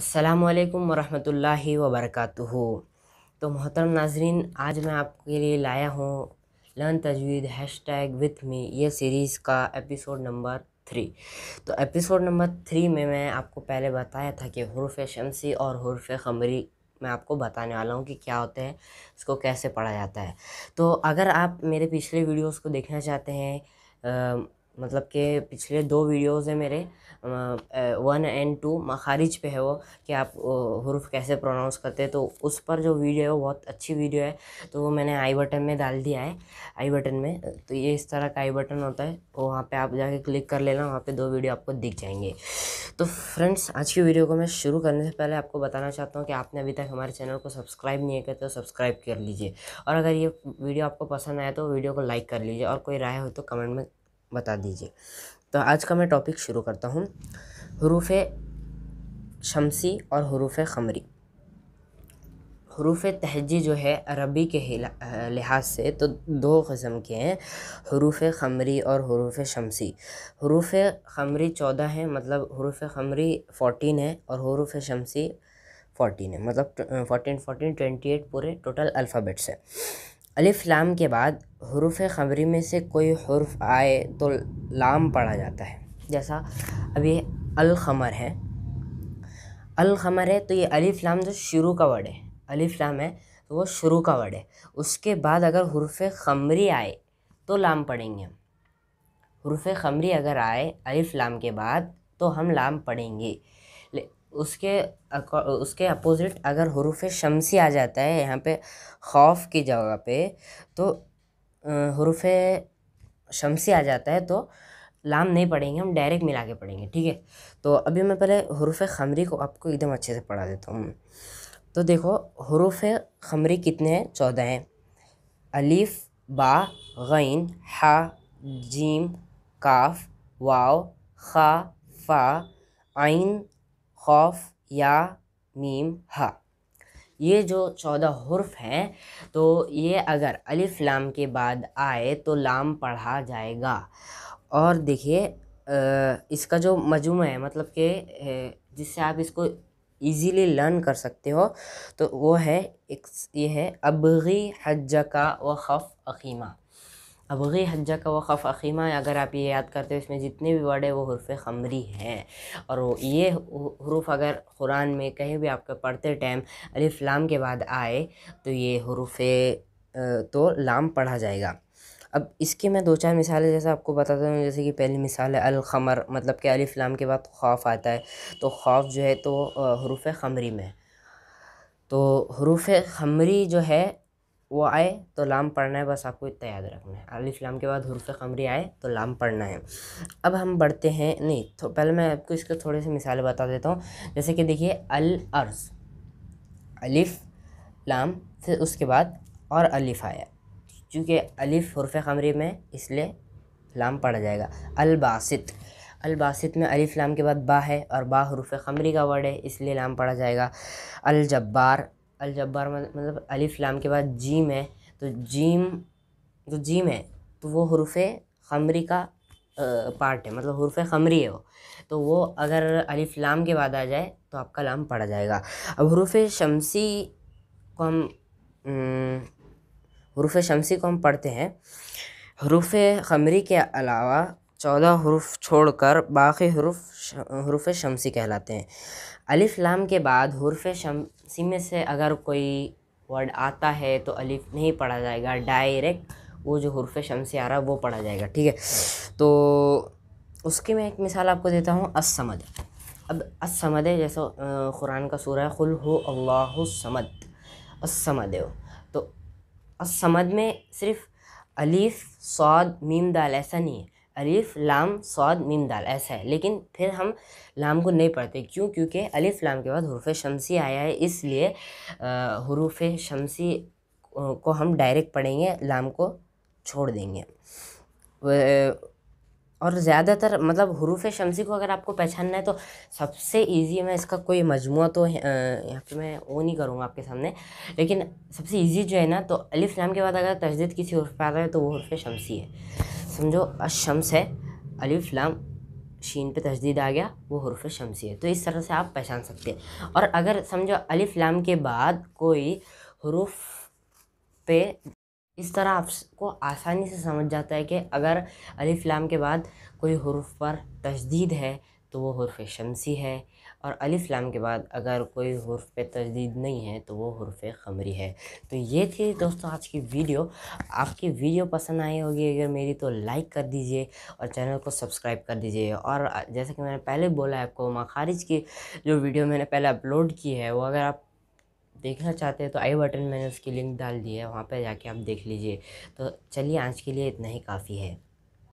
असलकम वालेकुम वरहमतुल्लाहि तो मोहतरम नाजरीन आज मैं आपके लिए लाया हूँ लर्न तजवीद हैश टैग विथ मी ये सीरीज़ का एपिसोड नंबर थ्री तो एपिसोड नंबर थ्री में मैं आपको पहले बताया था कि हरफ शमसी और हरफ खमरी मैं आपको बताने वाला हूँ कि क्या होते हैं इसको कैसे पढ़ा जाता है तो अगर आप मेरे पिछले वीडियोस को देखना चाहते हैं आ, मतलब के पिछले दो वीडियोस हैं मेरे वन एंड टू मखारिज पे है वो कि आप हरूफ कैसे प्रोनाउंस करते हैं तो उस पर जो वीडियो है वो बहुत अच्छी वीडियो है तो वो मैंने आई बटन में डाल दिया है आई बटन में तो ये इस तरह का आई बटन होता है तो वहाँ पे आप जाके क्लिक कर लेना वहाँ पे दो वीडियो आपको दिख जाएंगे तो फ्रेंड्स आज की वीडियो को मैं शुरू करने से पहले आपको बताना चाहता हूँ कि आपने अभी तक हमारे चैनल को सब्सक्राइब नहीं किया तो सब्सक्राइब कर लीजिए और अगर ये वीडियो आपको पसंद आया तो वीडियो को लाइक कर लीजिए और कोई राय हो तो कमेंट में बता दीजिए तो आज का मैं टॉपिक शुरू करता हूँ हरूफ शमसी और हरूफ खमरी हरूफ तहजी जो है अरबी के लिहाज से तो दो कस्म के हैं हरूफ खमरी और हरूफ शमसी हरूफ खमरी चौदह हैं मतलब हरूफ खमरी फ़ोटीन है और हरूफ शमसी फ़ोटीन है मतलब फ़ोटीन फ़ोटीन ट्वेंटी एट पूरे टोटल अल्फ़ाबेट्स हैं अलिफ लाम के बाद हरूफ ख़बरी में से कोई हर्फ आए तो लाम पढ़ा जाता है जैसा अब ये अलखमर है अलखमर है तो ये अलिफ लाम जो शुरू का वर्ड है अलिफ लाम है तो वो शुरू का वर्ड है उसके बाद अगर हरूफ खमरी आए तो लाम पढ़ेंगे हम हरूफ खमरी अगर आए अलिफ लाम के बाद तो हम लाम पढ़ेंगे उसके उसके अपोज़िट अगर हरूफ शमसी आ जाता है यहाँ पे खौफ की जगह पे तो हरूफ शमसी आ जाता है तो लाम नहीं पढ़ेंगे हम डायरेक्ट मिला के पढ़ेंगे ठीक है तो अभी मैं पहले हरूफ खमरी को आपको एकदम अच्छे से पढ़ा देता हूँ तो देखो हरूफ खमरी कितने हैं चौदह हैं अलीफ़ बा गैन हा जीम काफ वाव खा फ़ा आइन खौफ या मीम हा ये जो चौदह हर्फ हैं तो ये अगर अलिफ लाम के बाद आए तो लाम पढ़ा जाएगा और देखिए इसका जो मजमू है मतलब कि जिससे आप इसको ईज़िली लर्न कर सकते हो तो वो है एक ये है अबगी हज का व खफ अकीमा अबगी हज्जा का वक़फ़ अखीमा अगर आप ये याद करते हो इसमें जितने भी वर्ड है वो हरफ खमरी हैं और ये हरूफ अगर कुरान में कहीं भी आपके पढ़ते टाइम अलिफ लाम के बाद आए तो ये हरूफ तो लाम पढ़ा जाएगा अब इसके मैं दो चार मिसालें जैसे आपको बताता हूँ जैसे कि पहली मिसाल है अलखमर मतलब कि अलिफ लाम के बाद तो खौफ आता है तो खौफ जो है तो हरूफ खमरी में तो हरूफ खमरी जो है वो आए तो लाम पढ़ना है बस आपको इतना याद रखना है अलिफ लाम के बाद हरूफ कमरी आए तो लाम पढ़ना है अब हम बढ़ते हैं नहीं तो पहले मैं आपको इसके थोड़े से मिसालें बता देता हूँ जैसे कि देखिए अल अर्ज़ अलिफ लाम फिर उसके बाद और अलिफ आया चूँकि अलिफ हरफ खमरी में इसलिए लाम पढ़ा जाएगा अलबासित अलबासित में अलिफ लाम के बाद बा है और बा हरफ खमरी का वर्ड है इसलिए लाम पढ़ा जाएगा अलजब्बार अलजब्बार मतलब अलिफ लाम के बाद जीम है तो जीम जो तो जीम है तो वो हरूफ खमरी का पार्ट है मतलब हरूफ खमरी है वो तो वो अगर अलिफ लाम के बाद आ जाए तो आपका लाम पढ़ा जाएगा अब हरूफ शमसी को हम हरूफ शमसी को हम पढ़ते हैं हरूफ खमरी के अलावा चौदह हरूफ कर बाकी हरूफ हरूफ शमसी कहलाते हैं अलिफ लाम के बाद हरूफ शमसी में से अगर कोई वर्ड आता है तो अलिफ नहीं पढ़ा जाएगा डायरेक्ट वो जो हरूफ शमसी आ रहा है वो पढ़ा जाएगा ठीक है तो उसकी मैं एक मिसाल आपको देता हूँ असमद अब असमद जैसा कुरान का सूरा है खुल हो अल्लाह समद असमद हो तो असमद में सिर्फ अलीफ सौद मीम दाल ऐसा नहीं है अलिफ लाम सौद मीम दाल ऐसा है लेकिन फिर हम लाम को नहीं पढ़ते क्यों क्योंकि अलिफ लाम के बाद हरूफ शमसी आया है इसलिए हरूफ शमसी को हम डायरेक्ट पढ़ेंगे लाम को छोड़ देंगे और ज़्यादातर मतलब हरूफ शमसी को अगर आपको पहचानना है तो सबसे ईजी मैं इसका कोई मजमू तो यहाँ पे मैं वो नहीं करूँगा आपके सामने लेकिन सबसे ईजी जो है ना तो अलिफ लाम के बाद अगर तजदीद किसी हरफ पर आ रहा है तो वो हरूफ शमसी है समझो अशम्स है अलिफ लाम शीन पे तशदीद आ गया वो हरफ शमसी है तो इस तरह से आप पहचान सकते हैं और अगर समझो अलिफ लाम के बाद कोई हरूफ पे इस तरह आपको आसानी से समझ जाता है कि अगर अलिफ लाम के बाद कोई हरूफ पर तजदीद है तो वो हरफ शमसी है और अलीफ़लाम के बाद अगर कोई हरफ पे तजदीद नहीं है तो वो हरफ ख़मरी है तो ये थी दोस्तों आज की वीडियो आपकी वीडियो पसंद आई होगी अगर मेरी तो लाइक कर दीजिए और चैनल को सब्सक्राइब कर दीजिए और जैसे कि मैंने पहले बोला है आपको मखारिज की जो वीडियो मैंने पहले अपलोड की है वो अगर आप देखना चाहते हैं तो आई बटन मैंने उसकी लिंक डाल दी है वहाँ पर जाके आप देख लीजिए तो चलिए आज के लिए इतना ही काफ़ी है